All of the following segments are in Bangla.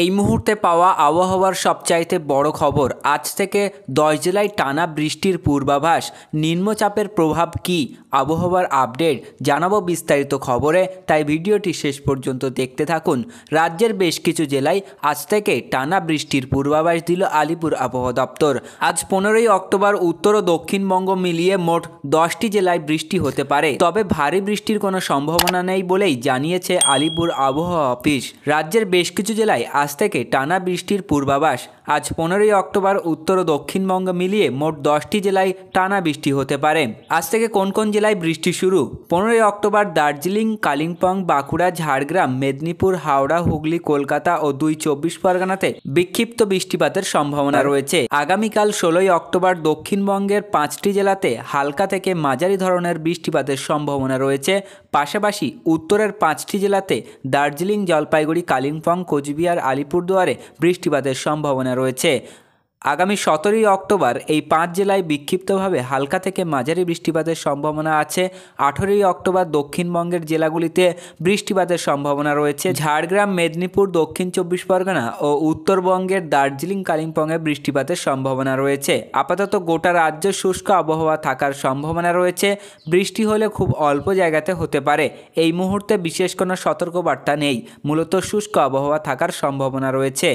এই মুহূর্তে পাওয়া আবহাওয়ার সবচাইতে বড় খবর আজ থেকে দশ জেলায় টানা বৃষ্টির পূর্বাভাস নিম্নচাপের প্রভাব কি আবহাওয়ার আপডেট জানাবো বিস্তারিত খবরে তাই ভিডিওটি শেষ পর্যন্ত দেখতে থাকুন রাজ্যের বেশ কিছু জেলায় আজ থেকে টানা বৃষ্টির পূর্বাভাস দিল আলিপুর আবহাওয়া দপ্তর আজ পনেরোই অক্টোবর উত্তর ও দক্ষিণবঙ্গ মিলিয়ে মোট দশটি জেলায় বৃষ্টি হতে পারে তবে ভারী বৃষ্টির কোনো সম্ভাবনা নেই বলেই জানিয়েছে আলিপুর আবহাওয়া অফিস রাজ্যের বেশ কিছু জেলায় আজ থেকে টানা বৃষ্টির পূর্বাভাস আজ পনেরোই অক্টোবর উত্তর ও দক্ষিণবঙ্গ মিলিয়ে মোট দশটি জেলায় টানা বৃষ্টি হতে পারে আজ থেকে কোন কোন জেলায় বৃষ্টি শুরু পনেরোই অক্টোবর দার্জিলিং কালিম্পং বাঁকুড়া ঝাড়গ্রাম মেদিনীপুর হাওড়া হুগলি কলকাতা ও দুই চব্বিশ পরগনাতে বিক্ষিপ্ত বৃষ্টিপাতের সম্ভাবনা রয়েছে আগামীকাল ষোলোই অক্টোবর দক্ষিণবঙ্গের পাঁচটি জেলাতে হালকা থেকে মাঝারি ধরনের বৃষ্টিপাতের সম্ভাবনা রয়েছে পাশাপাশি উত্তরের পাঁচটি জেলাতে দার্জিলিং জলপাইগুড়ি কালিম্পং কোচবিহার আলিপুরদুয়ারে বৃষ্টিপাতের সম্ভাবনা রয়েছে আগামী সতেরোই অক্টোবর এই পাঁচ জেলায় বিক্ষিপ্তভাবে হালকা থেকে মাঝারি বৃষ্টিপাতের সম্ভাবনা আছে আঠেরোই অক্টোবর দক্ষিণবঙ্গের জেলাগুলিতে বৃষ্টিপাতের সম্ভাবনা রয়েছে ঝাড়গ্রাম মেদিনীপুর দক্ষিণ চব্বিশ পরগনা ও উত্তরবঙ্গের দার্জিলিং কালিম্পংয়ে বৃষ্টিপাতের সম্ভাবনা রয়েছে আপাতত গোটা রাজ্য শুষ্ক আবহাওয়া থাকার সম্ভাবনা রয়েছে বৃষ্টি হলে খুব অল্প জায়গাতে হতে পারে এই মুহূর্তে বিশেষ কোনো সতর্কবার্তা নেই মূলত শুষ্ক আবহাওয়া থাকার সম্ভাবনা রয়েছে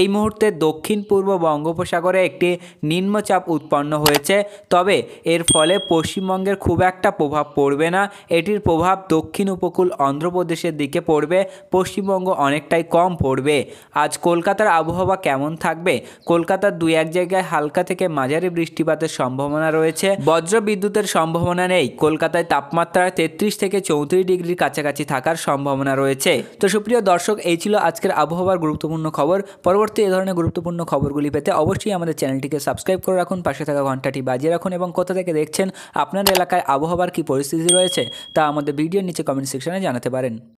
এই মুহূর্তে দক্ষিণ পূর্ব বঙ্গোপসাগর বঙ্গোপসাগরে একটি নিম্নচাপ উৎপন্ন হয়েছে তবে এর ফলে পশ্চিমবঙ্গের খুব একটা প্রভাব পড়বে না এটির প্রভাব দক্ষিণ উপকূল অন্ধ্রপ্রদেশের দিকে পড়বে পশ্চিমবঙ্গ অনেকটাই কম পড়বে আজ কলকাতার আবহাওয়া কেমন থাকবে কলকাতার দুই এক জায়গায় হালকা থেকে মাঝারি বৃষ্টিপাতের সম্ভাবনা রয়েছে বজ্র বিদ্যুতের সম্ভাবনা নেই কলকাতায় তাপমাত্রা তেত্রিশ থেকে চৌত্রিশ ডিগ্রির কাছাকাছি থাকার সম্ভাবনা রয়েছে তো সুপ্রিয় দর্শক এই ছিল আজকের আবহাওয়ার গুরুত্বপূর্ণ খবর পরবর্তী এ ধরনের গুরুত্বপূর্ণ খবরগুলি পেতে অবশ্যই পাশাপাশি আমাদের চ্যানেলটিকে সাবস্ক্রাইব করে রাখুন পাশে থাকা ঘন্টাটি বাজিয়ে রাখুন এবং কোথা থেকে দেখছেন আপনার এলাকায় আবহাওয়ার কী পরিস্থিতি রয়েছে তা আমাদের ভিডিওর নিচে কমেন্ট সেকশনে জানাতে পারেন